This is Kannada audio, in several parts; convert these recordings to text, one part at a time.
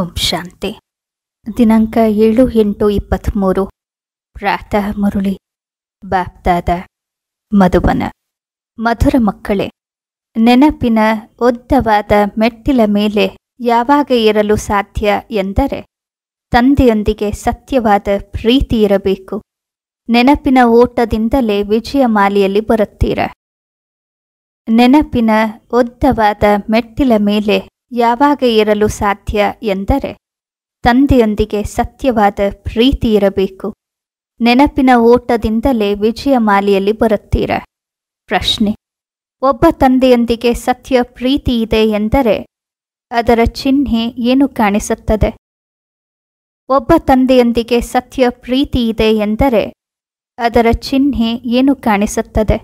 ಓಂ ಶಾಂತಿ ದಿನಾಂಕ ಏಳು ಎಂಟು ಇಪ್ಪತ್ತ್ಮೂರು ಪ್ರಾತಃ ಮುರುಳಿ ಬಾಪ್ತಾದ ಮಧುಬನ ಮಧುರ ಮಕ್ಕಳೇ ನೆನಪಿನ ಉದ್ದವಾದ ಮೆಟ್ಟಿಲ ಮೇಲೆ ಯಾವಾಗ ಇರಲು ಸಾಧ್ಯ ಎಂದರೆ ತಂದೆಯೊಂದಿಗೆ ಸತ್ಯವಾದ ಪ್ರೀತಿ ಇರಬೇಕು ನೆನಪಿನ ಓಟದಿಂದಲೇ ವಿಜಯ ಮಾಲೆಯಲ್ಲಿ ಬರುತ್ತೀರ ನೆನಪಿನ ಉದ್ದವಾದ ಮೆಟ್ಟಿಲ ಮೇಲೆ ಯಾವಾಗ ಇರಲು ಸಾಧ್ಯ ಎಂದರೆ ತಂದೆಯೊಂದಿಗೆ ಸತ್ಯವಾದ ಪ್ರೀತಿ ಇರಬೇಕು ನೆನಪಿನ ಓಟದಿಂದಲೇ ವಿಜಯ ಮಾಲೆಯಲ್ಲಿ ಬರುತ್ತೀರ ಪ್ರಶ್ನೆ ಒಬ್ಬ ತಂದೆಯೊಂದಿಗೆ ಸತ್ಯ ಪ್ರೀತಿ ಇದೆ ಎಂದರೆ ಅದರ ಚಿಹ್ನೆ ಏನು ಕಾಣಿಸುತ್ತದೆ ಒಬ್ಬ ತಂದೆಯೊಂದಿಗೆ ಸತ್ಯ ಪ್ರೀತಿ ಇದೆ ಎಂದರೆ ಅದರ ಚಿಹ್ನೆ ಏನು ಕಾಣಿಸುತ್ತದೆ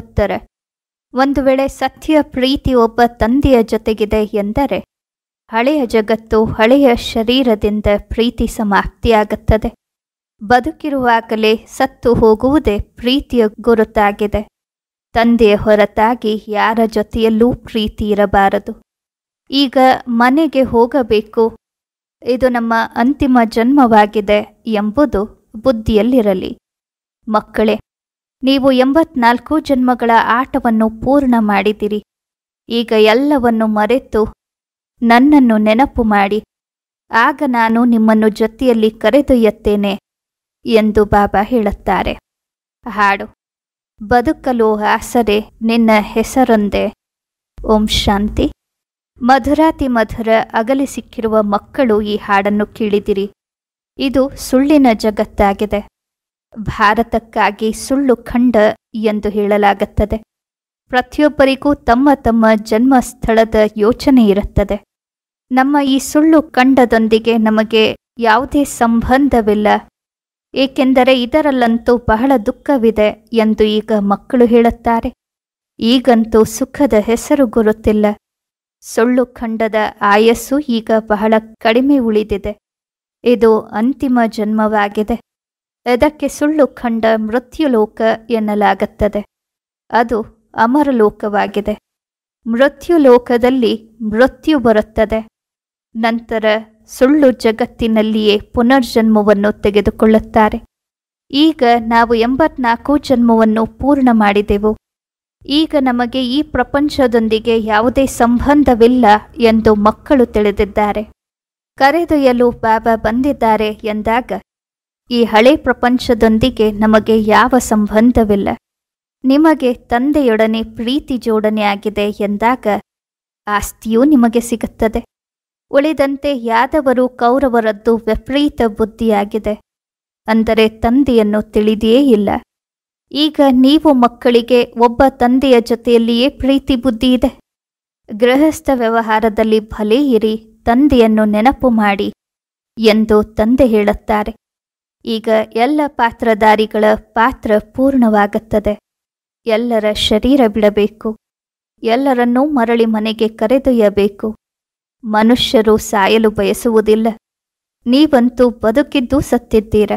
ಉತ್ತರ ಒಂದು ವೇಳೆ ಸತ್ಯ ಪ್ರೀತಿ ಒಬ್ಬ ತಂದೆಯ ಜೊತೆಗಿದೆ ಎಂದರೆ ಹಳೆಯ ಜಗತ್ತು ಹಳೆಯ ಶರೀರದಿಂದ ಪ್ರೀತಿ ಸಮಾಪ್ತಿಯಾಗುತ್ತದೆ ಬದುಕಿರುವಾಗಲೇ ಸತ್ತು ಹೋಗುವುದೇ ಪ್ರೀತಿಯ ಗುರುತಾಗಿದೆ ತಂದೆಯ ಹೊರತಾಗಿ ಯಾರ ಜೊತೆಯಲ್ಲೂ ಪ್ರೀತಿ ಇರಬಾರದು ಈಗ ಮನೆಗೆ ಹೋಗಬೇಕು ಇದು ನಮ್ಮ ಅಂತಿಮ ಜನ್ಮವಾಗಿದೆ ಎಂಬುದು ಬುದ್ಧಿಯಲ್ಲಿರಲಿ ಮಕ್ಕಳೇ ನೀವು ಎಂಬತ್ನಾಲ್ಕು ಜನ್ಮಗಳ ಆಟವನ್ನು ಪೂರ್ಣ ಮಾಡಿದಿರಿ ಈಗ ಎಲ್ಲವನ್ನು ಮರೆತು ನನ್ನನ್ನು ನೆನಪು ಮಾಡಿ ಆಗ ನಾನು ನಿಮ್ಮನ್ನು ಜೊತೆಯಲ್ಲಿ ಕರೆದೊಯ್ಯುತ್ತೇನೆ ಎಂದು ಬಾಬಾ ಹೇಳುತ್ತಾರೆ ಹಾಡು ಬದುಕಲು ಆಸರೆ ನಿನ್ನ ಹೆಸರೊಂದೆ ಓಂ ಶಾಂತಿ ಮಧುರಾತಿ ಮಧುರ ಅಗಲಿ ಸಿಕ್ಕಿರುವ ಮಕ್ಕಳು ಈ ಹಾಡನ್ನು ಕೇಳಿದಿರಿ ಇದು ಸುಳ್ಳಿನ ಜಗತ್ತಾಗಿದೆ ಭಾರತಕ್ಕಾಗಿ ಸುಳ್ಳು ಖಂಡ ಎಂದು ಹೇಳಲಾಗುತ್ತದೆ ಪ್ರತಿಯೊಬ್ಬರಿಗೂ ತಮ್ಮ ತಮ್ಮ ಜನ್ಮ ಸ್ಥಳದ ಯೋಚನೆ ಇರುತ್ತದೆ ನಮ್ಮ ಈ ಸುಳ್ಳು ಖಂಡದೊಂದಿಗೆ ನಮಗೆ ಯಾವುದೇ ಸಂಬಂಧವಿಲ್ಲ ಏಕೆಂದರೆ ಇದರಲ್ಲಂತೂ ಬಹಳ ದುಃಖವಿದೆ ಎಂದು ಈಗ ಮಕ್ಕಳು ಹೇಳುತ್ತಾರೆ ಈಗಂತೂ ಸುಖದ ಹೆಸರು ಗುರುತಿಲ್ಲ ಸುಳ್ಳು ಖಂಡದ ಆಯಸ್ಸು ಈಗ ಬಹಳ ಕಡಿಮೆ ಉಳಿದಿದೆ ಇದು ಅಂತಿಮ ಜನ್ಮವಾಗಿದೆ ಇದಕ್ಕೆ ಸುಳ್ಳು ಕಂಡ ಮೃತ್ಯುಲೋಕ ಎನ್ನಲಾಗುತ್ತದೆ ಅದು ಅಮರಲೋಕವಾಗಿದೆ ಮೃತ್ಯುಲೋಕದಲ್ಲಿ ಮೃತ್ಯು ಬರುತ್ತದೆ ನಂತರ ಸುಳ್ಳು ಜಗತ್ತಿನಲ್ಲಿಯೇ ಪುನರ್ಜನ್ಮವನ್ನು ತೆಗೆದುಕೊಳ್ಳುತ್ತಾರೆ ಈಗ ನಾವು ಎಂಬತ್ನಾಲ್ಕು ಜನ್ಮವನ್ನು ಪೂರ್ಣ ಮಾಡಿದೆವು ಈಗ ನಮಗೆ ಈ ಪ್ರಪಂಚದೊಂದಿಗೆ ಯಾವುದೇ ಸಂಬಂಧವಿಲ್ಲ ಎಂದು ಮಕ್ಕಳು ತಿಳಿದಿದ್ದಾರೆ ಕರೆದೊಯ್ಯಲು ಬಾಬಾ ಬಂದಿದ್ದಾರೆ ಎಂದಾಗ ಈ ಹಳೆ ಪ್ರಪಂಚದೊಂದಿಗೆ ನಮಗೆ ಯಾವ ಸಂಬಂಧವಿಲ್ಲ ನಿಮಗೆ ತಂದೆಯೊಡನೆ ಪ್ರೀತಿ ಜೋಡಣೆಯಾಗಿದೆ ಎಂದಾಗ ಆಸ್ತಿಯೂ ನಿಮಗೆ ಸಿಗುತ್ತದೆ ಉಳಿದಂತೆ ಯಾದವರು ಕೌರವರದ್ದು ವಿಪರೀತ ಬುದ್ಧಿಯಾಗಿದೆ ಅಂದರೆ ತಂದೆಯನ್ನು ತಿಳಿದಿಯೇ ಇಲ್ಲ ಈಗ ನೀವು ಮಕ್ಕಳಿಗೆ ಒಬ್ಬ ತಂದೆಯ ಜೊತೆಯಲ್ಲಿಯೇ ಪ್ರೀತಿ ಬುದ್ಧಿ ಇದೆ ಗೃಹಸ್ಥ ವ್ಯವಹಾರದಲ್ಲಿ ಭಲೇ ಇರಿ ತಂದೆಯನ್ನು ನೆನಪು ಮಾಡಿ ಎಂದು ತಂದೆ ಹೇಳುತ್ತಾರೆ ಈಗ ಎಲ್ಲ ಪಾತ್ರಧಾರಿಗಳ ಪಾತ್ರ ಪೂರ್ಣವಾಗುತ್ತದೆ ಎಲ್ಲರ ಶರೀರ ಬಿಡಬೇಕು ಎಲ್ಲರನ್ನೂ ಮರಳಿ ಮನೆಗೆ ಕರೆದೊಯ್ಯಬೇಕು ಮನುಷ್ಯರು ಸಾಯಲು ಬಯಸುವುದಿಲ್ಲ ನೀವಂತೂ ಬದುಕಿದ್ದೂ ಸತ್ತಿದ್ದೀರ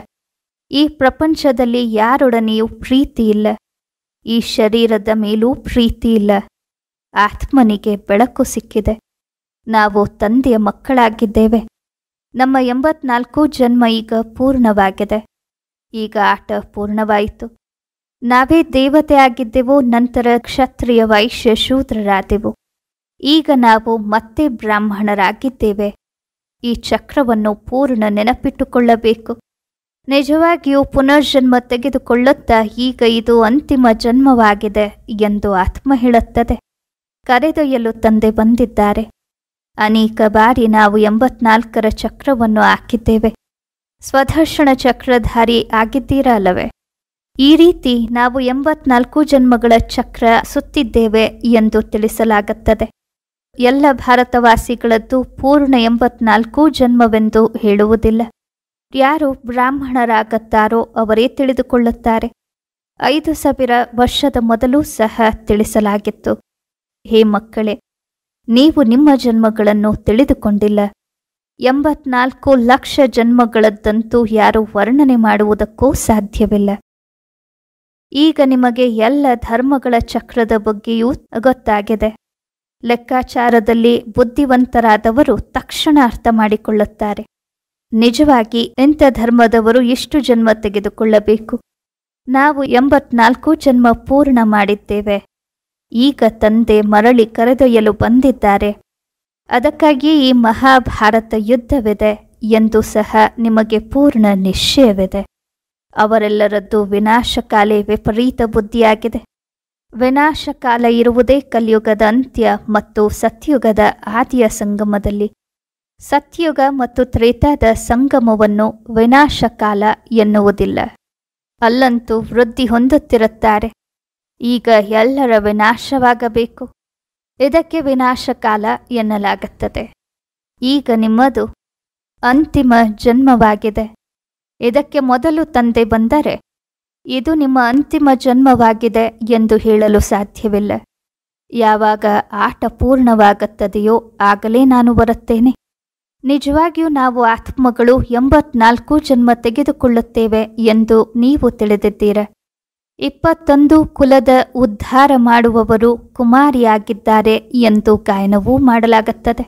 ಈ ಪ್ರಪಂಚದಲ್ಲಿ ಯಾರೊಡನೆಯೂ ಪ್ರೀತಿ ಇಲ್ಲ ಈ ಶರೀರದ ಮೇಲೂ ಪ್ರೀತಿ ಇಲ್ಲ ಆತ್ಮನಿಗೆ ಬೆಳಕು ಸಿಕ್ಕಿದೆ ನಾವು ತಂದೆಯ ಮಕ್ಕಳಾಗಿದ್ದೇವೆ ನಮ್ಮ ಎಂಬತ್ನಾಲ್ಕು ಜನ್ಮ ಈಗ ಪೂರ್ಣವಾಗಿದೆ ಈಗ ಆಟ ಪೂರ್ಣವಾಯಿತು ನಾವೇ ದೇವತೆ ಆಗಿದ್ದೆವು ನಂತರ ಕ್ಷತ್ರಿಯ ವೈಶ್ಯ ಶೂದ್ರರಾದೆವು ಈಗ ನಾವು ಮತ್ತೆ ಬ್ರಾಹ್ಮಣರಾಗಿದ್ದೇವೆ ಈ ಚಕ್ರವನ್ನು ಪೂರ್ಣ ನೆನಪಿಟ್ಟುಕೊಳ್ಳಬೇಕು ನಿಜವಾಗಿಯೂ ಪುನರ್ಜನ್ಮ ತೆಗೆದುಕೊಳ್ಳುತ್ತಾ ಈಗ ಇದು ಅಂತಿಮ ಜನ್ಮವಾಗಿದೆ ಎಂದು ಆತ್ಮ ಹೇಳುತ್ತದೆ ಕರೆದೊಯ್ಯಲು ತಂದೆ ಬಂದಿದ್ದಾರೆ ಅನೇಕ ಬಾರಿ ನಾವು ಎಂಬತ್ನಾಲ್ಕರ ಚಕ್ರವನ್ನು ಹಾಕಿದ್ದೇವೆ ಸ್ವದರ್ಶನ ಚಕ್ರಧಾರಿ ಆಗಿದ್ದೀರಲ್ಲವೇ ಈ ರೀತಿ ನಾವು ಎಂಬತ್ನಾಲ್ಕು ಜನ್ಮಗಳ ಚಕ್ರ ಸುತ್ತಿದ್ದೇವೆ ಎಂದು ತಿಳಿಸಲಾಗುತ್ತದೆ ಎಲ್ಲ ಭಾರತವಾಸಿಗಳದ್ದು ಪೂರ್ಣ ಎಂಬತ್ನಾಲ್ಕು ಜನ್ಮವೆಂದು ಹೇಳುವುದಿಲ್ಲ ಯಾರು ಬ್ರಾಹ್ಮಣರಾಗತ್ತಾರೋ ಅವರೇ ತಿಳಿದುಕೊಳ್ಳುತ್ತಾರೆ ಐದು ಸಾವಿರ ವರ್ಷದ ಮೊದಲು ಸಹ ತಿಳಿಸಲಾಗಿತ್ತು ಹೇ ಮಕ್ಕಳೇ ನೀವು ನಿಮ್ಮ ಜನ್ಮಗಳನ್ನು ತಿಳಿದುಕೊಂಡಿಲ್ಲ ಎಂಬತ್ನಾಲ್ಕು ಲಕ್ಷ ಜನ್ಮಗಳದ್ದಂತೂ ಯಾರೂ ವರ್ಣನೆ ಮಾಡುವುದಕ್ಕೂ ಸಾಧ್ಯವಿಲ್ಲ ಈಗ ನಿಮಗೆ ಎಲ್ಲ ಧರ್ಮಗಳ ಚಕ್ರದ ಬಗ್ಗೆಯೂ ಗೊತ್ತಾಗಿದೆ ಲೆಕ್ಕಾಚಾರದಲ್ಲಿ ಬುದ್ಧಿವಂತರಾದವರು ತಕ್ಷಣ ಅರ್ಥ ಮಾಡಿಕೊಳ್ಳುತ್ತಾರೆ ನಿಜವಾಗಿ ಇಂಥ ಧರ್ಮದವರು ಎಷ್ಟು ಜನ್ಮ ತೆಗೆದುಕೊಳ್ಳಬೇಕು ನಾವು ಎಂಬತ್ನಾಲ್ಕು ಜನ್ಮ ಪೂರ್ಣ ಮಾಡಿದ್ದೇವೆ ಈಗ ತಂದೆ ಮರಳಿ ಕರೆದೊಯ್ಯಲು ಬಂದಿದ್ದಾರೆ ಅದಕ್ಕಾಗಿ ಈ ಮಹಾಭಾರತ ಯುದ್ಧವಿದೆ ಎಂದು ಸಹ ನಿಮಗೆ ಪೂರ್ಣ ನಿಶ್ಚಯವಿದೆ ಅವರೆಲ್ಲರದ್ದು ವಿನಾಶಕಾಲೇ ವಿಪರೀತ ಬುದ್ಧಿಯಾಗಿದೆ ವಿನಾಶಕಾಲ ಇರುವುದೇ ಕಲಿಯುಗದ ಅಂತ್ಯ ಮತ್ತು ಸತ್ಯುಗದ ಆದಿಯ ಸಂಗಮದಲ್ಲಿ ಸತ್ಯುಗ ಮತ್ತು ತ್ರೇತಾದ ಸಂಗಮವನ್ನು ವಿನಾಶಕಾಲ ಎನ್ನುವುದಿಲ್ಲ ಅಲ್ಲಂತೂ ವೃದ್ಧಿ ಹೊಂದುತ್ತಿರುತ್ತಾರೆ ಈಗ ಎಲ್ಲರ ವಿನಾಶವಾಗಬೇಕು ಇದಕ್ಕೆ ವಿನಾಶಕಾಲ ಎನ್ನಲಾಗುತ್ತದೆ ಈಗ ನಿಮ್ಮದು ಅಂತಿಮ ಜನ್ಮವಾಗಿದೆ ಇದಕ್ಕೆ ಮೊದಲು ತಂದೆ ಬಂದರೆ ಇದು ನಿಮ್ಮ ಅಂತಿಮ ಜನ್ಮವಾಗಿದೆ ಎಂದು ಹೇಳಲು ಸಾಧ್ಯವಿಲ್ಲ ಯಾವಾಗ ಆಟ ಪೂರ್ಣವಾಗುತ್ತದೆಯೋ ಆಗಲೇ ನಾನು ಬರುತ್ತೇನೆ ನಿಜವಾಗಿಯೂ ನಾವು ಆತ್ಮಗಳು ಎಂಬತ್ನಾಲ್ಕು ಜನ್ಮ ತೆಗೆದುಕೊಳ್ಳುತ್ತೇವೆ ಎಂದು ನೀವು ತಿಳಿದಿದ್ದೀರಾ ಇಪ್ಪತ್ತೊಂದು ಕುಲದ ಉದ್ಧಾರ ಮಾಡುವವರು ಕುಮಾರಿಯಾಗಿದ್ದಾರೆ ಎಂದು ಗಾಯನವೂ ಮಾಡಲಾಗುತ್ತದೆ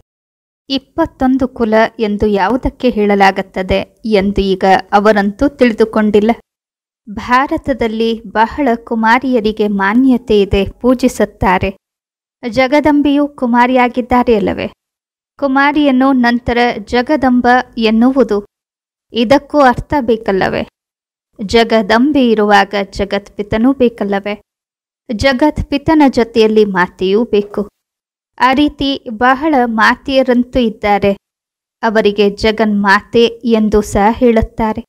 ಇಪ್ಪತ್ತೊಂದು ಕುಲ ಎಂದು ಯಾವುದಕ್ಕೆ ಹೇಳಲಾಗುತ್ತದೆ ಎಂದು ಈಗ ಅವರಂತೂ ತಿಳಿದುಕೊಂಡಿಲ್ಲ ಭಾರತದಲ್ಲಿ ಬಹಳ ಕುಮಾರಿಯರಿಗೆ ಮಾನ್ಯತೆ ಇದೆ ಪೂಜಿಸುತ್ತಾರೆ ಜಗದಂಬಿಯು ಕುಮಾರಿಯಾಗಿದ್ದಾರೆ ಅಲ್ಲವೇ ಕುಮಾರಿಯನ್ನು ನಂತರ ಜಗದಂಬ ಎನ್ನುವುದು ಇದಕ್ಕೂ ಅರ್ಥ ಬೇಕಲ್ಲವೇ ಜಗದಂಬಿ ಇರುವಾಗ ಜಗತ್ಪಿತನೂ ಬೇಕಲ್ಲವೇ ಜಗತ್ಪಿತನ ಜೊತೆಯಲ್ಲಿ ಮಾತೆಯೂ ಬೇಕು ಆ ರೀತಿ ಬಹಳ ಮಾತೆಯರಂತೂ ಇದ್ದಾರೆ ಅವರಿಗೆ ಜಗನ್ಮಾತೆ ಎಂದು ಸಹ ಹೇಳುತ್ತಾರೆ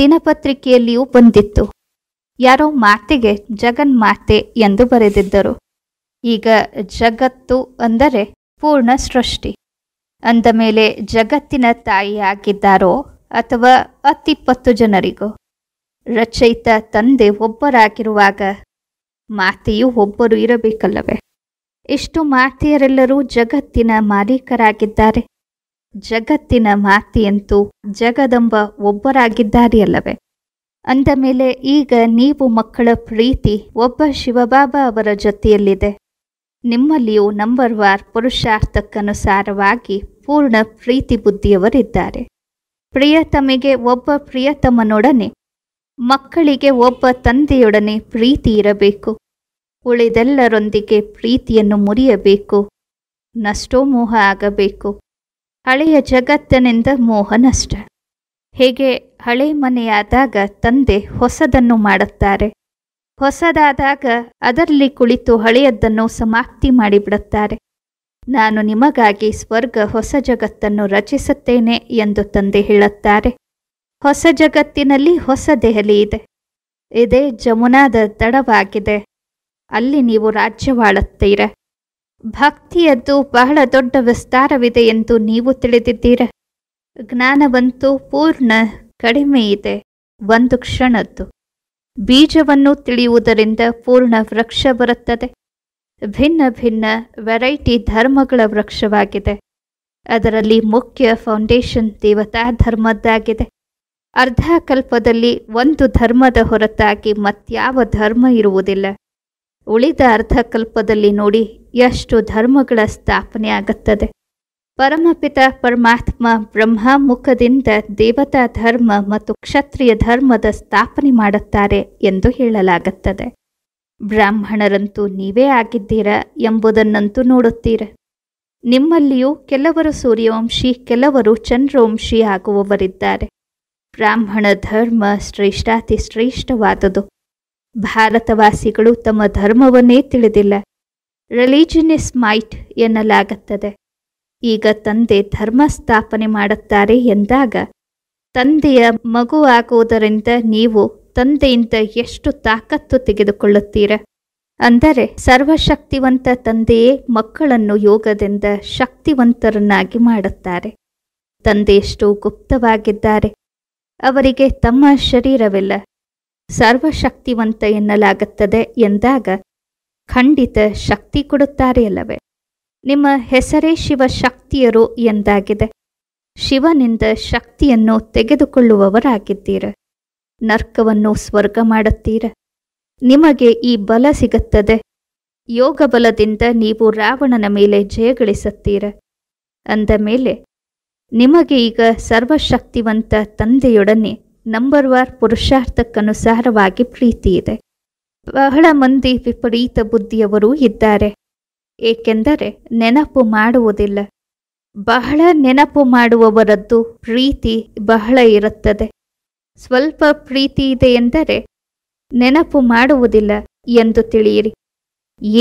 ದಿನಪತ್ರಿಕೆಯಲ್ಲಿಯೂ ಬಂದಿತ್ತು ಯಾರೋ ಮಾತೆಗೆ ಜಗನ್ಮಾತೆ ಎಂದು ಬರೆದಿದ್ದರು ಈಗ ಜಗತ್ತು ಅಂದರೆ ಪೂರ್ಣ ಸೃಷ್ಟಿ ಅಂದ ಮೇಲೆ ಜಗತ್ತಿನ ತಾಯಿಯಾಗಿದ್ದಾರೋ ಅಥವಾ ಹತ್ತಿಪ್ಪತ್ತು ಜನರಿಗೋ ರಚಯಿತ ತಂದೆ ಒಬ್ಬರಾಗಿರುವಾಗ ಮಾತೆಯೂ ಒಬ್ಬರು ಇರಬೇಕಲ್ಲವೇ ಇಷ್ಟು ಮಾತೆಯರೆಲ್ಲರೂ ಜಗತ್ತಿನ ಮಾಲೀಕರಾಗಿದ್ದಾರೆ ಜಗತ್ತಿನ ಮಾತೆಯಂತೂ ಜಗದಂಬ ಒಬ್ಬರಾಗಿದ್ದಾರೆಯಲ್ಲವೇ ಅಂದ ಮೇಲೆ ಈಗ ನೀವು ಮಕ್ಕಳ ಪ್ರೀತಿ ಒಬ್ಬ ಶಿವಬಾಬಾ ಅವರ ಜೊತೆಯಲ್ಲಿದೆ ನಿಮ್ಮಲ್ಲಿಯೂ ನಂಬರ್ ವಾರ್ ಪುರುಷಾರ್ಥಕ್ಕನುಸಾರವಾಗಿ ಪೂರ್ಣ ಪ್ರೀತಿ ಬುದ್ಧಿಯವರಿದ್ದಾರೆ ಪ್ರಿಯತಮಿಗೆ ಒಬ್ಬ ಪ್ರಿಯತಮನೊಡನೆ ಮಕ್ಕಳಿಗೆ ಒಬ್ಬ ತಂದೆಯೊಡನೆ ಪ್ರೀತಿ ಇರಬೇಕು ಉಳಿದೆಲ್ಲರೊಂದಿಗೆ ಪ್ರೀತಿಯನ್ನು ಮುರಿಯಬೇಕು ನಷ್ಟೋ ಮೋಹ ಆಗಬೇಕು ಹಳೆಯ ಜಗತ್ತಿನಿಂದ ಮೋಹ ನಷ್ಟ ಹೇಗೆ ಹಳೆ ಮನೆಯಾದಾಗ ತಂದೆ ಹೊಸದನ್ನು ಮಾಡುತ್ತಾರೆ ಹೊಸದಾದಾಗ ಅದರಲ್ಲಿ ಕುಳಿತು ಹಳೆಯದನ್ನು ಸಮಾಪ್ತಿ ಮಾಡಿಬಿಡುತ್ತಾರೆ ನಾನು ನಿಮಗಾಗಿ ಸ್ವರ್ಗ ಹೊಸ ಜಗತ್ತನ್ನು ರಚಿಸುತ್ತೇನೆ ಎಂದು ತಂದೆ ಹೇಳುತ್ತಾರೆ ಹೊಸ ಜಗತ್ತಿನಲ್ಲಿ ಹೊಸ ದೆಹಲಿ ಇದೆ ಇದೇ ಜಮುನಾದ ತಡವಾಗಿದೆ ಅಲ್ಲಿ ನೀವು ರಾಜ್ಯವಾಳುತ್ತೀರ ಭಕ್ತಿಯದ್ದು ಬಹಳ ದೊಡ್ಡ ವಿಸ್ತಾರವಿದೆ ಎಂದು ನೀವು ತಿಳಿದಿದ್ದೀರ ಜ್ಞಾನವಂತೂ ಪೂರ್ಣ ಕಡಿಮೆ ಇದೆ ಒಂದು ಕ್ಷಣದ್ದು ಬೀಜವನ್ನು ತಿಳಿಯುವುದರಿಂದ ಪೂರ್ಣ ವೃಕ್ಷ ಬರುತ್ತದೆ ಭಿನ್ನ ಭಿನ್ನ ವೆರೈಟಿ ಧರ್ಮಗಳ ವೃಕ್ಷವಾಗಿದೆ ಅದರಲ್ಲಿ ಮುಖ್ಯ ಫೌಂಡೇಶನ್ ದೇವತಾ ಧರ್ಮದ್ದಾಗಿದೆ ಅರ್ಧಕಲ್ಪದಲ್ಲಿ ಒಂದು ಧರ್ಮದ ಹೊರತಾಗಿ ಮತ್ಯಾವ ಧರ್ಮ ಇರುವುದಿಲ್ಲ ಉಳಿದ ಅರ್ಧಕಲ್ಪದಲ್ಲಿ ನೋಡಿ ಎಷ್ಟು ಧರ್ಮಗಳ ಸ್ಥಾಪನೆ ಆಗುತ್ತದೆ ಪರಮಪಿತ ಪರಮಾತ್ಮ ಬ್ರಹ್ಮ ಮುಖದಿಂದ ದೇವತಾ ಧರ್ಮ ಮತ್ತು ಕ್ಷತ್ರಿಯ ಧರ್ಮದ ಸ್ಥಾಪನೆ ಮಾಡುತ್ತಾರೆ ಎಂದು ಹೇಳಲಾಗುತ್ತದೆ ಬ್ರಾಹ್ಮಣರಂತೂ ನೀವೇ ಆಗಿದ್ದೀರಾ ಎಂಬುದನ್ನಂತೂ ನೋಡುತ್ತೀರ ನಿಮ್ಮಲ್ಲಿಯೂ ಕೆಲವರು ಸೂರ್ಯವಂಶಿ ಕೆಲವರು ಚಂದ್ರವಂಶಿ ಆಗುವವರಿದ್ದಾರೆ ಬ್ರಾಹ್ಮಣ ಧರ್ಮ ಶ್ರೇಷ್ಠಾತಿ ಶ್ರೇಷ್ಠವಾದುದು ಭಾರತವಾಸಿಗಳು ತಮ್ಮ ಧರ್ಮವನ್ನೇ ತಿಳಿದಿಲ್ಲ ರಿಲಿಜನ್ ಇಸ್ ಮೈಟ್ ಎನ್ನಲಾಗುತ್ತದೆ ಈಗ ತಂದೆ ಧರ್ಮ ಸ್ಥಾಪನೆ ಮಾಡುತ್ತಾರೆ ಎಂದಾಗ ತಂದೆಯ ಮಗು ಆಗುವುದರಿಂದ ನೀವು ತಂದೆಯಿಂದ ಎಷ್ಟು ತಾಕತ್ತು ತೆಗೆದುಕೊಳ್ಳುತ್ತೀರ ಅಂದರೆ ಸರ್ವಶಕ್ತಿವಂತ ತಂದೆಯೇ ಮಕ್ಕಳನ್ನು ಯೋಗದಿಂದ ಶಕ್ತಿವಂತರನ್ನಾಗಿ ಮಾಡುತ್ತಾರೆ ತಂದೆಯಷ್ಟು ಗುಪ್ತವಾಗಿದ್ದಾರೆ ಅವರಿಗೆ ತಮ್ಮ ಶರೀರವಿಲ್ಲ ಸರ್ವಶಕ್ತಿವಂತ ಎನ್ನಲಾಗುತ್ತದೆ ಎಂದಾಗ ಖಂಡಿತ ಶಕ್ತಿ ಕೊಡುತ್ತಾರೆ ಅಲ್ಲವೇ ನಿಮ್ಮ ಹೆಸರೇ ಶಿವಶಕ್ತಿಯರು ಎಂದಾಗಿದೆ ಶಿವನಿಂದ ಶಕ್ತಿಯನ್ನು ತೆಗೆದುಕೊಳ್ಳುವವರಾಗಿದ್ದೀರ ನರ್ಕವನ್ನು ಸ್ವರ್ಗ ಮಾಡುತ್ತೀರ ನಿಮಗೆ ಈ ಬಲ ಸಿಗುತ್ತದೆ ಯೋಗ ಬಲದಿಂದ ನೀವು ರಾವಣನ ಮೇಲೆ ಜಯಗಳಿಸುತ್ತೀರ ಅಂದ ಮೇಲೆ ನಿಮಗೆ ಈಗ ಸರ್ವಶಕ್ತಿವಂತ ತಂದೆಯೊಡನೆ ನಂಬರ್ ವಾರ್ ಪುರುಷಾರ್ಥಕ್ಕನುಸಾರವಾಗಿ ಪ್ರೀತಿ ಇದೆ ಬಹಳ ಮಂದಿ ವಿಪರೀತ ಬುದ್ಧಿಯವರೂ ಇದ್ದಾರೆ ಏಕೆಂದರೆ ನೆನಪು ಮಾಡುವುದಿಲ್ಲ ಬಹಳ ನೆನಪು ಮಾಡುವವರದ್ದು ಪ್ರೀತಿ ಬಹಳ ಇರುತ್ತದೆ ಸ್ವಲ್ಪ ಪ್ರೀತಿ ಇದೆ ಎಂದರೆ ನೆನಪು ಮಾಡುವುದಿಲ್ಲ ಎಂದು ತಿಳಿಯಿರಿ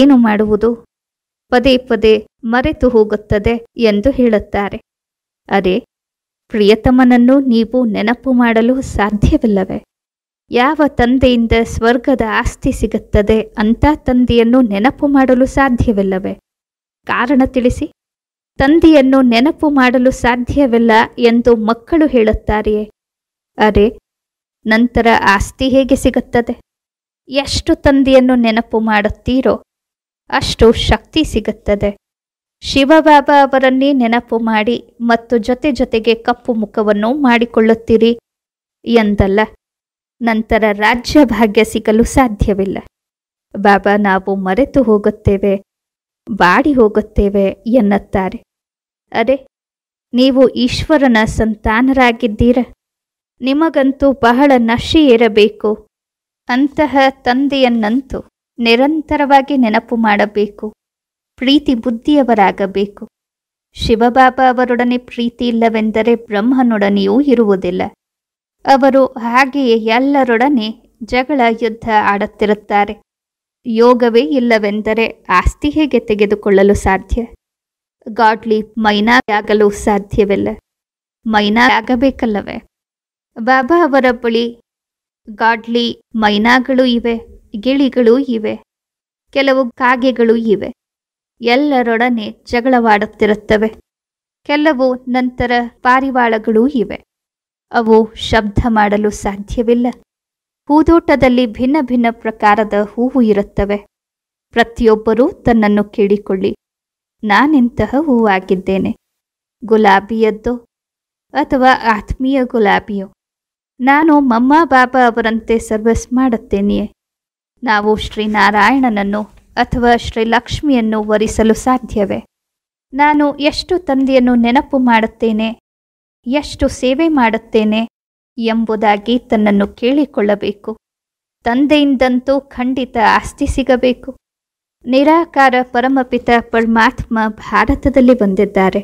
ಏನು ಮಾಡುವುದು ಪದೇ ಪದೇ ಮರೆತು ಹೋಗುತ್ತದೆ ಎಂದು ಹೇಳುತ್ತಾರೆ ಅರೆ ಪ್ರಿಯತಮನನ್ನು ನೀವು ನೆನಪು ಮಾಡಲು ಸಾಧ್ಯವಿಲ್ಲವೇ ಯಾವ ತಂದೆಯಿಂದ ಸ್ವರ್ಗದ ಆಸ್ತಿ ಸಿಗುತ್ತದೆ ಅಂತ ತಂದೆಯನ್ನು ನೆನಪು ಮಾಡಲು ಸಾಧ್ಯವಿಲ್ಲವೆ ಕಾರಣ ತಿಳಿಸಿ ತಂದೆಯನ್ನು ನೆನಪು ಮಾಡಲು ಸಾಧ್ಯವಿಲ್ಲ ಎಂದು ಮಕ್ಕಳು ಹೇಳುತ್ತಾರೆಯೇ ಅರೆ ನಂತರ ಆಸ್ತಿ ಹೇಗೆ ಸಿಗುತ್ತದೆ ಎಷ್ಟು ತಂದೆಯನ್ನು ನೆನಪು ಮಾಡುತ್ತೀರೋ ಅಷ್ಟು ಶಕ್ತಿ ಸಿಗುತ್ತದೆ ಶಿವಬಾಬಾ ಅವರನ್ನೇ ನೆನಪು ಮಾಡಿ ಮತ್ತು ಜೊತೆ ಜೊತೆಗೆ ಕಪ್ಪು ಮುಖವನ್ನು ಮಾಡಿಕೊಳ್ಳುತ್ತೀರಿ ಎಂದಲ್ಲ ನಂತರ ರಾಜ್ಯ ಭಾಗ್ಯ ಸಿಗಲು ಸಾಧ್ಯವಿಲ್ಲ ಬಾಬಾ ನಾವು ಮರೆತು ಹೋಗುತ್ತೇವೆ ಬಾಡಿ ಹೋಗುತ್ತೇವೆ ಎನ್ನುತ್ತಾರೆ ಅರೆ ನೀವು ಈಶ್ವರನ ಸಂತಾನರಾಗಿದ್ದೀರ ನಿಮಗಂತೂ ಬಹಳ ನಶಿ ಇರಬೇಕು ಅಂತಹ ತಂದೆಯನ್ನಂತೂ ನಿರಂತರವಾಗಿ ನೆನಪು ಮಾಡಬೇಕು ಪ್ರೀತಿ ಬುದ್ಧಿಯವರಾಗಬೇಕು ಶಿವಬಾಬಾ ಅವರೊಡನೆ ಪ್ರೀತಿ ಇಲ್ಲವೆಂದರೆ ಬ್ರಹ್ಮನೊಡನೆಯೂ ಇರುವುದಿಲ್ಲ ಅವರು ಹಾಗೆಯೇ ಎಲ್ಲರೊಡನೆ ಜಗಳ ಯುದ್ಧ ಆಡುತ್ತಿರುತ್ತಾರೆ ಯೋಗವೇ ಇಲ್ಲವೆಂದರೆ ಆಸ್ತಿ ಹೇಗೆ ತೆಗೆದುಕೊಳ್ಳಲು ಸಾಧ್ಯ ಗಾಡ್ಲಿ ಮೈನಾಗಲು ಸಾಧ್ಯವಿಲ್ಲ ಮೈನಾಗಬೇಕಲ್ಲವೇ ಬಾಬಾ ಅವರ ಬಳಿ ಗಾಡ್ಲಿ ಮೈನಾಗಳು ಇವೆ ಗಿಳಿಗಳು ಇವೆ ಕೆಲವು ಕಾಗೆಗಳು ಇವೆ ಎಲ್ಲರೊಡನೆ ಜಗಳವಾಡುತ್ತಿರುತ್ತವೆ ಕೆಲವು ನಂತರ ಪಾರಿವಾಳಗಳೂ ಇವೆ ಅವು ಶಬ್ದ ಮಾಡಲು ಸಾಧ್ಯವಿಲ್ಲ ಹೂದೋಟದಲ್ಲಿ ಭಿನ್ನ ಭಿನ್ನ ಪ್ರಕಾರದ ಹೂವು ಇರುತ್ತವೆ ಪ್ರತಿಯೊಬ್ಬರೂ ತನ್ನನ್ನು ಕೇಳಿಕೊಳ್ಳಿ ನಾನಿಂತಹ ಹೂವಾಗಿದ್ದೇನೆ ಗುಲಾಬಿಯದ್ದೋ ಅಥವಾ ಆತ್ಮೀಯ ಗುಲಾಬಿಯೋ ನಾನು ಮಮ್ಮ ಬಾಬಾ ಅವರಂತೆ ಸರ್ವಿಸ್ ಮಾಡುತ್ತೇನೆಯೇ ನಾವು ಶ್ರೀನಾರಾಯಣನನ್ನು ಅಥವಾ ಶ್ರೀಲಕ್ಷ್ಮಿಯನ್ನು ವರಿಸಲು ಸಾಧ್ಯವೇ ನಾನು ಎಷ್ಟು ತಂದೆಯನ್ನು ನೆನಪು ಮಾಡುತ್ತೇನೆ ಎಷ್ಟು ಸೇವೆ ಮಾಡುತ್ತೇನೆ ಎಂಬುದಾಗಿ ತನ್ನನ್ನು ಕೇಳಿಕೊಳ್ಳಬೇಕು ತಂದೆಯಿಂದಂತೂ ಖಂಡಿತ ಆಸ್ತಿ ಸಿಗಬೇಕು ನಿರಾಕಾರ ಪರಮಪಿತ ಪರಮಾತ್ಮ ಭಾರತದಲ್ಲಿ ಬಂದಿದ್ದಾರೆ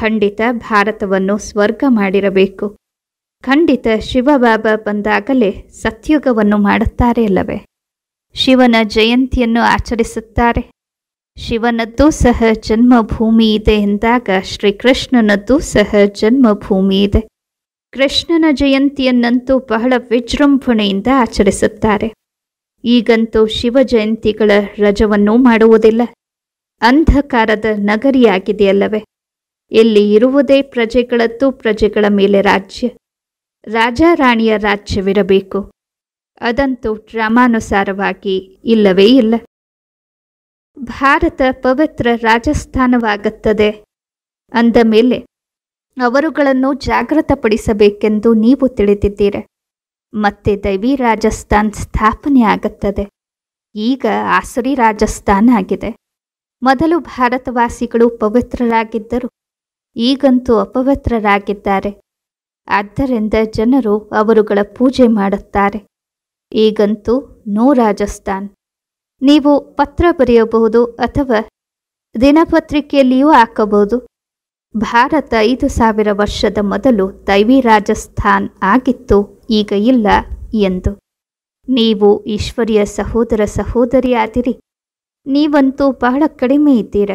ಖಂಡಿತ ಭಾರತವನ್ನು ಸ್ವರ್ಗ ಮಾಡಿರಬೇಕು ಖಂಡಿತ ಶಿವಬಾಬಾ ಬಂದಾಗಲೇ ಸತ್ಯುಗವನ್ನು ಮಾಡುತ್ತಾರೆ ಅಲ್ಲವೇ ಶಿವನ ಜಯಂತಿಯನ್ನು ಆಚರಿಸುತ್ತಾರೆ ಶಿವನದ್ದು ಸಹ ಜನ್ಮಭೂಮಿ ಇದೆ ಎಂದಾಗ ಶ್ರೀಕೃಷ್ಣನದ್ದು ಸಹ ಜನ್ಮಭೂಮಿ ಇದೆ ಕೃಷ್ಣನ ಜಯಂತಿಯನ್ನಂತೂ ಬಹಳ ವಿಜೃಂಭಣೆಯಿಂದ ಆಚರಿಸುತ್ತಾರೆ ಈಗಂತೂ ಶಿವ ಜಯಂತಿಗಳ ಮಾಡುವುದಿಲ್ಲ ಅಂಧಕಾರದ ನಗರಿಯಾಗಿದೆಯಲ್ಲವೇ ಇಲ್ಲಿ ಇರುವುದೇ ಪ್ರಜೆಗಳದ್ದು ಪ್ರಜೆಗಳ ಮೇಲೆ ರಾಜ್ಯ ರಾಜಾರಾಣಿಯ ರಾಜ್ಯವಿರಬೇಕು ಅದಂತೂ ಕ್ರಮಾನುಸಾರವಾಗಿ ಇಲ್ಲವೇ ಇಲ್ಲ ಭಾರತ ಪವಿತ್ರ ರಾಜಸ್ಥಾನವಾಗುತ್ತದೆ ಅಂದ ಮೇಲೆ ಅವರುಗಳನ್ನು ಜಾಗೃತಪಡಿಸಬೇಕೆಂದು ನೀವು ತಿಳಿದಿದ್ದೀರ ಮತ್ತೆ ದೈವಿ ರಾಜಸ್ಥಾನ್ ಸ್ಥಾಪನೆ ಆಗುತ್ತದೆ ಈಗ ಆಸರಿ ರಾಜಸ್ಥಾನ ಆಗಿದೆ ಮೊದಲು ಭಾರತವಾಸಿಗಳು ಪವಿತ್ರರಾಗಿದ್ದರು ಈಗಂತೂ ಅಪವಿತ್ರರಾಗಿದ್ದಾರೆ ಆದ್ದರಿಂದ ಜನರು ಅವರುಗಳ ಪೂಜೆ ಮಾಡುತ್ತಾರೆ ಈಗಂತೂ ನೋ ರಾಜಸ್ಥಾನ್ ನೀವು ಪತ್ರ ಬರೆಯಬಹುದು ಅಥವಾ ದಿನಪತ್ರಿಕೆಯಲ್ಲಿಯೂ ಹಾಕಬಹುದು ಭಾರತ ಐದು ಸಾವಿರ ವರ್ಷದ ಮೊದಲು ದೈವಿ ರಾಜಸ್ಥಾನ್ ಆಗಿತ್ತು ಈಗ ಇಲ್ಲ ಎಂದು ನೀವು ಈಶ್ವರಿಯ ಸಹೋದರ ಸಹೋದರಿಯಾದಿರಿ ನೀವಂತೂ ಬಹಳ ಕಡಿಮೆ ಇದ್ದೀರ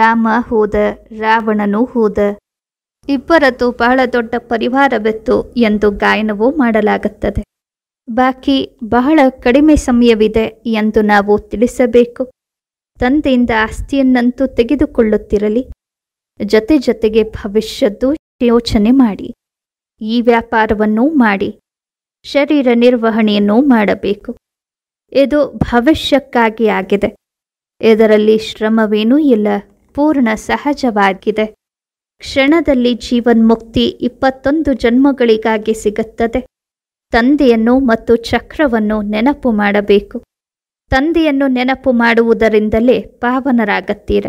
ರಾಮ ಹೋದ ರಾವಣನೂ ಹೋದ ಇಬ್ಬರದ್ದು ಬಹಳ ದೊಡ್ಡ ಪರಿವಾರವಿತ್ತು ಎಂದು ಗಾಯನವೂ ಮಾಡಲಾಗುತ್ತದೆ ಬಾಕಿ ಬಹಳ ಕಡಿಮೆ ಸಮಯವಿದೆ ಎಂದು ನಾವು ತಿಳಿಸಬೇಕು ತಂದೆಯಿಂದ ಆಸ್ತಿಯನ್ನಂತೂ ತೆಗೆದುಕೊಳ್ಳುತ್ತಿರಲಿ ಜೊತೆ ಜೊತೆಗೆ ಭವಿಷ್ಯದ್ದು ಯೋಚನೆ ಮಾಡಿ ಈ ವ್ಯಾಪಾರವನ್ನೂ ಮಾಡಿ ಶರೀರ ನಿರ್ವಹಣೆಯನ್ನೂ ಮಾಡಬೇಕು ಇದು ಭವಿಷ್ಯಕ್ಕಾಗಿ ಆಗಿದೆ ಇದರಲ್ಲಿ ಶ್ರಮವೇನೂ ಇಲ್ಲ ಪೂರ್ಣ ಸಹಜವಾಗಿದೆ ಕ್ಷಣದಲ್ಲಿ ಜೀವನ್ಮುಕ್ತಿ ಇಪ್ಪತ್ತೊಂದು ಜನ್ಮಗಳಿಗಾಗಿ ಸಿಗುತ್ತದೆ ತಂದೆಯನ್ನು ಮತ್ತು ಚಕ್ರವನ್ನು ನೆನಪು ಮಾಡಬೇಕು ತಂದೆಯನ್ನು ನೆನಪು ಮಾಡುವುದರಿಂದಲೇ ಪಾವನರಾಗತ್ತೀರ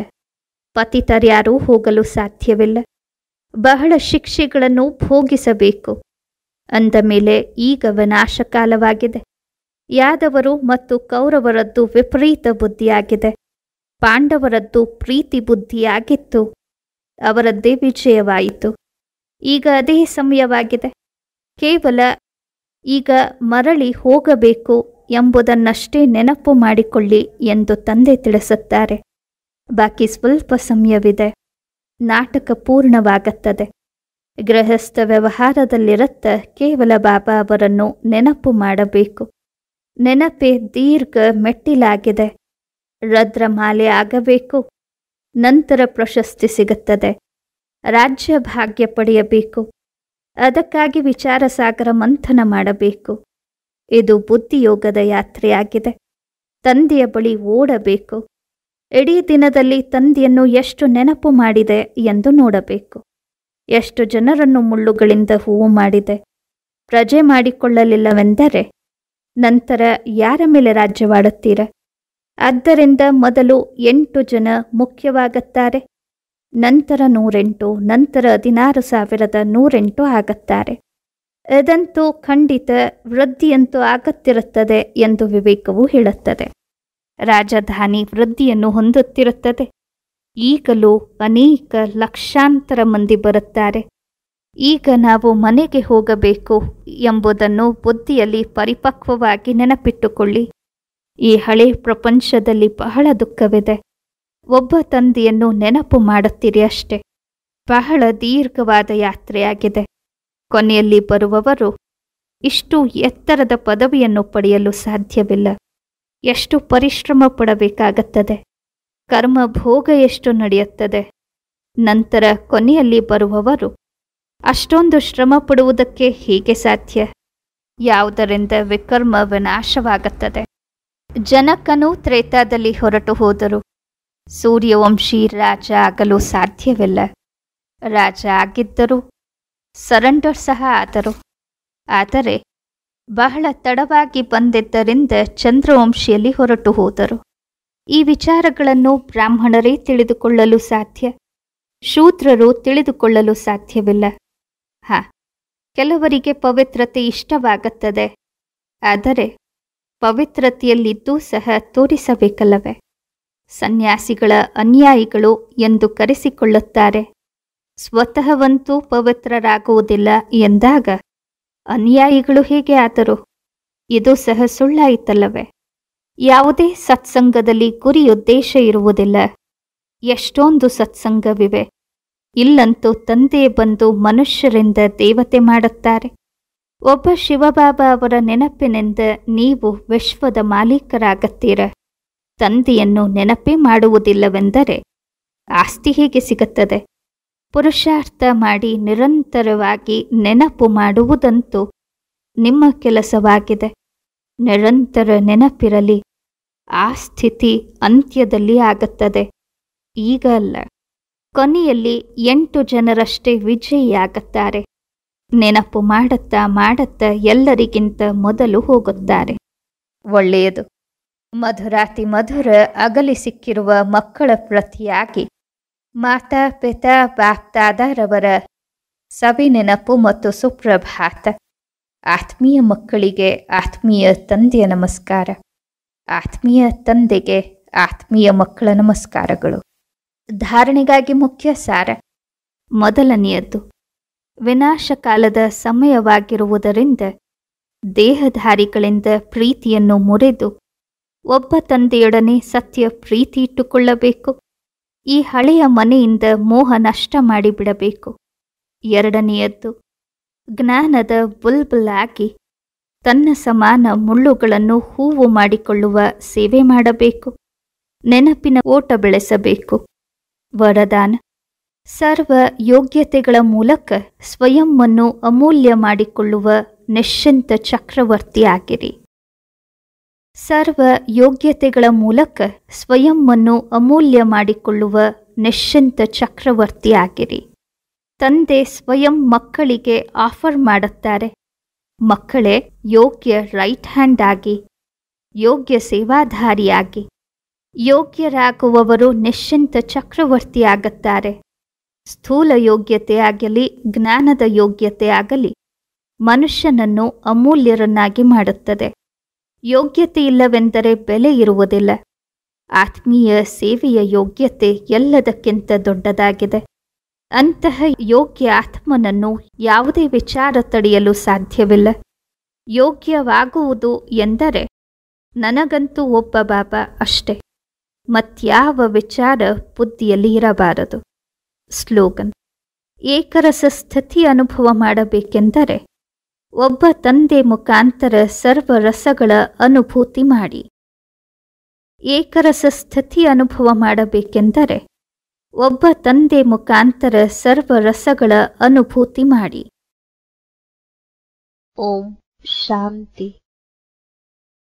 ಪತಿತರ್ಯಾರೂ ಹೋಗಲು ಸಾಧ್ಯವಿಲ್ಲ ಬಹಳ ಶಿಕ್ಷೆಗಳನ್ನು ಭೋಗಿಸಬೇಕು ಅಂದ ಮೇಲೆ ಈಗ ವಿನಾಶಕಾಲವಾಗಿದೆ ಯಾದವರು ಮತ್ತು ಕೌರವರದ್ದು ವಿಪರೀತ ಬುದ್ಧಿಯಾಗಿದೆ ಪಾಂಡವರದ್ದು ಪ್ರೀತಿ ಬುದ್ಧಿಯಾಗಿತ್ತು ಅವರದ್ದೇ ವಿಜಯವಾಯಿತು ಈಗ ಅದೇ ಸಮಯವಾಗಿದೆ ಕೇವಲ ಈಗ ಮರಳಿ ಹೋಗಬೇಕು ಎಂಬುದನ್ನಷ್ಟೇ ನೆನಪು ಮಾಡಿಕೊಳ್ಳಿ ಎಂದು ತಂದೆ ತಿಳಿಸುತ್ತಾರೆ ಬಾಕಿ ಸ್ವಲ್ಪ ಸಮಯವಿದೆ ನಾಟಕ ಪೂರ್ಣವಾಗುತ್ತದೆ ಗೃಹಸ್ಥ ವ್ಯವಹಾರದಲ್ಲಿರತ್ತ ಕೇವಲ ಬಾಬಾ ಅವರನ್ನು ನೆನಪು ಮಾಡಬೇಕು ನೆನಪೇ ದೀರ್ಘ ಮೆಟ್ಟಿಲಾಗಿದೆ ರದ್ರ ಮಾಲೆ ಆಗಬೇಕು ನಂತರ ಪ್ರಶಸ್ತಿ ಸಿಗುತ್ತದೆ ರಾಜ್ಯ ಭಾಗ್ಯ ಪಡೆಯಬೇಕು ಅದಕ್ಕಾಗಿ ವಿಚಾರ ಸಾಗರ ಮಂಥನ ಮಾಡಬೇಕು ಇದು ಬುದ್ಧಿಯೋಗದ ಯಾತ್ರೆಯಾಗಿದೆ ತಂದೆಯ ಬಳಿ ಓಡಬೇಕು ಇಡೀ ದಿನದಲ್ಲಿ ತಂದೆಯನ್ನು ಎಷ್ಟು ನೆನಪು ಮಾಡಿದೆ ಎಂದು ನೋಡಬೇಕು ಎಷ್ಟು ಜನರನ್ನು ಮುಳ್ಳುಗಳಿಂದ ಹೂವು ಮಾಡಿದೆ ಪ್ರಜೆ ಮಾಡಿಕೊಳ್ಳಲಿಲ್ಲವೆಂದರೆ ನಂತರ ಯಾರ ಮೇಲೆ ರಾಜ್ಯವಾಡುತ್ತೀರ ಆದ್ದರಿಂದ ಮೊದಲು ಎಂಟು ಜನ ಮುಖ್ಯವಾಗುತ್ತಾರೆ ನಂತರ ನೂರೆಂಟು ನಂತರ ಹದಿನಾರು ಸಾವಿರದ ನೂರೆಂಟು ಆಗುತ್ತಾರೆ ಇದಂತೂ ಖಂಡಿತ ವೃದ್ಧಿಯಂತೂ ಆಗುತ್ತಿರುತ್ತದೆ ಎಂದು ವಿವೇಕವು ಹೇಳುತ್ತದೆ ರಾಜಧಾನಿ ವೃದ್ಧಿಯನ್ನು ಹೊಂದುತ್ತಿರುತ್ತದೆ ಈಗಲೂ ಅನೇಕ ಲಕ್ಷಾಂತರ ಮಂದಿ ಬರುತ್ತಾರೆ ಈಗ ನಾವು ಮನೆಗೆ ಹೋಗಬೇಕು ಎಂಬುದನ್ನು ಬುದ್ಧಿಯಲ್ಲಿ ಪರಿಪಕ್ವವಾಗಿ ನೆನಪಿಟ್ಟುಕೊಳ್ಳಿ ಈ ಹಳೆ ಪ್ರಪಂಚದಲ್ಲಿ ಬಹಳ ದುಃಖವಿದೆ ಒಬ್ಬ ತಂದೆಯನ್ನು ನೆನಪು ಮಾಡುತ್ತೀರಿ ಅಷ್ಟೆ ಬಹಳ ದೀರ್ಘವಾದ ಯಾತ್ರೆಯಾಗಿದೆ ಕೊನೆಯಲ್ಲಿ ಬರುವವರು ಇಷ್ಟು ಎತ್ತರದ ಪದವಿಯನ್ನು ಪಡೆಯಲು ಸಾಧ್ಯವಿಲ್ಲ ಎಷ್ಟು ಪರಿಶ್ರಮ ಪಡಬೇಕಾಗುತ್ತದೆ ಕರ್ಮ ಭೋಗ ಎಷ್ಟು ನಡೆಯುತ್ತದೆ ನಂತರ ಕೊನೆಯಲ್ಲಿ ಬರುವವರು ಅಷ್ಟೊಂದು ಶ್ರಮ ಪಡುವುದಕ್ಕೆ ಹೇಗೆ ಸಾಧ್ಯ ಯಾವುದರಿಂದ ವಿಕರ್ಮ ವಿನಾಶವಾಗುತ್ತದೆ ಜನಕನು ತ್ರೇತಾದಲ್ಲಿ ಹೊರಟು ಹೋದರು ಸೂರ್ಯವಂಶಿ ರಾಜ ಆಗಲು ಸಾಧ್ಯವಿಲ್ಲ ರಾಜ ಆಗಿದ್ದರೂ ಸರೆಂಡರ್ ಸಹ ಆದರು ಆದರೆ ಬಹಳ ತಡವಾಗಿ ಬಂದಿದ್ದರಿಂದ ಚಂದ್ರವಂಶಿಯಲ್ಲಿ ಹೊರಟು ಹೋದರು ಈ ವಿಚಾರಗಳನ್ನು ಬ್ರಾಹ್ಮಣರೇ ತಿಳಿದುಕೊಳ್ಳಲು ಸಾಧ್ಯ ಶೂದ್ರರು ತಿಳಿದುಕೊಳ್ಳಲು ಸಾಧ್ಯವಿಲ್ಲ ಹ ಕೆಲವರಿಗೆ ಪವಿತ್ರತೆ ಇಷ್ಟವಾಗುತ್ತದೆ ಆದರೆ ಪವಿತ್ರತೆಯಲ್ಲಿದ್ದೂ ಸಹ ತೋರಿಸಬೇಕಲ್ಲವೇ ಸನ್ಯಾಸಿಗಳ ಅನ್ಯಾಯಿಗಳು ಎಂದು ಕರೆಸಿಕೊಳ್ಳುತ್ತಾರೆ ಸ್ವತಃವಂತೂ ಪವಿತ್ರರಾಗುವುದಿಲ್ಲ ಎಂದಾಗ ಅನ್ಯಾಯಿಗಳು ಹೇಗೆ ಆದರು ಇದು ಸಹ ಸುಳ್ಳಾಯಿತಲ್ಲವೇ ಯಾವುದೇ ಸತ್ಸಂಗದಲ್ಲಿ ಉದ್ದೇಶ ಇರುವುದಿಲ್ಲ ಎಷ್ಟೊಂದು ಸತ್ಸಂಗವಿವೆ ಇಲ್ಲಂತೂ ತಂದೆ ಬಂದು ಮನುಷ್ಯರಿಂದ ದೇವತೆ ಮಾಡುತ್ತಾರೆ ಒಬ್ಬ ಶಿವಬಾಬಾ ಅವರ ನೆನಪಿನಿಂದ ನೀವು ವಿಶ್ವದ ಮಾಲೀಕರಾಗತ್ತೀರ ತಂದೆಯನ್ನು ನೆನಪೇ ಮಾಡುವುದಿಲ್ಲವೆಂದರೆ ಆಸ್ತಿ ಹೇಗೆ ಸಿಗುತ್ತದೆ ಪುರುಷಾರ್ಥ ಮಾಡಿ ನಿರಂತರವಾಗಿ ನೆನಪು ಮಾಡುವುದಂತೂ ನಿಮ್ಮ ಕೆಲಸವಾಗಿದೆ ನಿರಂತರ ನೆನಪಿರಲಿ ಆ ಸ್ಥಿತಿ ಅಂತ್ಯದಲ್ಲಿ ಆಗುತ್ತದೆ ಈಗ ಅಲ್ಲ ಕೊನೆಯಲ್ಲಿ ಎಂಟು ಜನರಷ್ಟೇ ವಿಜಯಿಯಾಗುತ್ತಾರೆ ನೆನಪು ಮಾಡುತ್ತಾ ಮಾಡುತ್ತಾ ಎಲ್ಲರಿಗಿಂತ ಮೊದಲು ಹೋಗುತ್ತಾರೆ ಒಳ್ಳೆಯದು ಮಧುರಾತಿ ಮಧುರ ಅಗಲಿ ಸಿಕ್ಕಿರುವ ಮಕ್ಕಳ ಪ್ರತಿಯಾಗಿ ಮಾತಾ ಪಿತಾ ಬಾಪ್ತಾದರವರ ಸವಿ ನೆನಪು ಮತ್ತು ಸುಪ್ರಭಾತ ಆತ್ಮೀಯ ಮಕ್ಕಳಿಗೆ ಆತ್ಮೀಯ ತಂದೆಯ ನಮಸ್ಕಾರ ಆತ್ಮೀಯ ತಂದೆಗೆ ಆತ್ಮೀಯ ಮಕ್ಕಳ ನಮಸ್ಕಾರಗಳು ಧಾರಣೆಗಾಗಿ ಮುಖ್ಯ ಸಾರ ಮೊದಲನೆಯದ್ದು ವಿನಾಶಕಾಲದ ಸಮಯವಾಗಿರುವುದರಿಂದ ದೇಹಧಾರಿಗಳಿಂದ ಪ್ರೀತಿಯನ್ನು ಮುರಿದು ಒಬ್ಬ ತಂದೆಯೊಡನೆ ಸತ್ಯ ಪ್ರೀತಿ ಇಟ್ಟುಕೊಳ್ಳಬೇಕು ಈ ಹಳೆಯ ಮನೆಯಿಂದ ಮೋಹ ನಷ್ಟ ಮಾಡಿಬಿಡಬೇಕು ಎರಡನೆಯದ್ದು ಜ್ಞಾನದ ಬುಲ್ಬುಲ್ ಆಗಿ ತನ್ನ ಸಮಾನ ಮುಳ್ಳುಗಳನ್ನು ಹೂವು ಮಾಡಿಕೊಳ್ಳುವ ಸೇವೆ ಮಾಡಬೇಕು ನೆನಪಿನ ಓಟ ಬೆಳೆಸಬೇಕು ವರದಾನ ಸರ್ವ ಯೋಗ್ಯತೆಗಳ ಮೂಲಕ ಸ್ವಯಂವನ್ನು ಅಮೂಲ್ಯ ಮಾಡಿಕೊಳ್ಳುವ ನಿಶ್ಚಿಂತ ಚಕ್ರವರ್ತಿಯಾಗಿರಿ ಸರ್ವ ಯೋಗ್ಯತೆಗಳ ಮೂಲಕ ಸ್ವಯಂವನ್ನು ಅಮೂಲ್ಯ ಮಾಡಿಕೊಳ್ಳುವ ನಿಶ್ಚಿಂತ ಚಕ್ರವರ್ತಿಯಾಗಿರಿ ತಂದೆ ಸ್ವಯಂ ಮಕ್ಕಳಿಗೆ ಆಫರ್ ಮಾಡುತ್ತಾರೆ ಮಕ್ಕಳೇ ಯೋಗ್ಯ ರೈಟ್ ಹ್ಯಾಂಡ್ ಆಗಿ ಯೋಗ್ಯ ಸೇವಾಧಾರಿಯಾಗಿ ಯೋಗ್ಯರಾಗುವವರು ನಿಶ್ಚಿಂತ ಚಕ್ರವರ್ತಿಯಾಗುತ್ತಾರೆ ಸ್ಥೂಲ ಯೋಗ್ಯತೆಯಾಗಲಿ ಜ್ಞಾನದ ಯೋಗ್ಯತೆ ಆಗಲಿ ಮನುಷ್ಯನನ್ನು ಅಮೂಲ್ಯರನ್ನಾಗಿ ಮಾಡುತ್ತದೆ ಯೋಗ್ಯತೆ ಇಲ್ಲವೆಂದರೆ ಬೆಲೆ ಇರುವುದಿಲ್ಲ ಆತ್ಮೀಯ ಸೇವೆಯ ಯೋಗ್ಯತೆ ಎಲ್ಲದಕ್ಕಿಂತ ದೊಡ್ಡದಾಗಿದೆ ಅಂತಹ ಯೋಗ್ಯ ಆತ್ಮನನ್ನು ಯಾವುದೇ ವಿಚಾರ ತಡೆಯಲು ಸಾಧ್ಯವಿಲ್ಲ ಯೋಗ್ಯವಾಗುವುದು ಎಂದರೆ ನನಗಂತೂ ಒಬ್ಬ ಬಾಬಾ ಅಷ್ಟೆ ಮತ್ಯಾವ ವಿಚಾರ ಬುದ್ಧಿಯಲ್ಲಿ ಇರಬಾರದು ಸ್ಲೋಗನ್ ಏಕರಸ ಸ್ಥಿತಿ ಅನುಭವ ಮಾಡಬೇಕೆಂದರೆ ಒಬ್ಬ ತಂದೆ ಮುಖಾಂತರ ಸರ್ವ ರಸಗಳ ಅನುಭೂತಿ ಮಾಡಿ ಏಕರಸ ಸ್ಥಿತಿ ಅನುಭವ ಮಾಡಬೇಕೆಂದರೆ ಒಬ್ಬ ತಂದೆ ಮುಖಾಂತರ ರಸಗಳ ಅನುಭೂತಿ ಮಾಡಿ ಓಂ ಶಾಂತಿ